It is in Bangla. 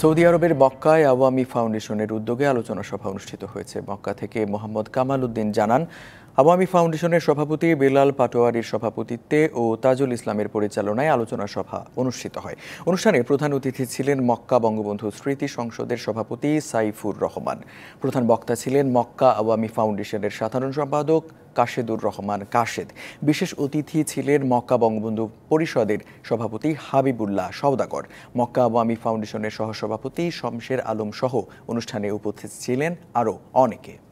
সৌদি আরবের মক্কায় আওয়ামী ফাউন্ডেশনের উদ্যোগে আলোচনা সভা অনুষ্ঠিত হয়েছে মক্কা থেকে মোহাম্মদ কামাল উদ্দিন জানান আওয়ামী ফাউন্ডেশনের সভাপতি বেলাল পাটোয়ারির সভাপতিত্বে ও তাজুল ইসলামের পরিচালনায় আলোচনা সভা অনুষ্ঠিত হয় অনুষ্ঠানে প্রধান অতিথি ছিলেন মক্কা বঙ্গবন্ধু স্মৃতি সংসদের সভাপতি সাইফুর রহমান প্রধান বক্তা ছিলেন মক্কা আওয়ামী ফাউন্ডেশনের সাধারণ সম্পাদক কাশেদুর রহমান কাশেদ বিশেষ অতিথি ছিলেন মক্কা বঙ্গবন্ধু পরিষদের সভাপতি হাবিবুল্লাহ সওদাগর মক্কা আওয়ামী ফাউন্ডেশনের সহসভাপতি শমশের আলম সহ অনুষ্ঠানে উপস্থিত ছিলেন আরও অনেকে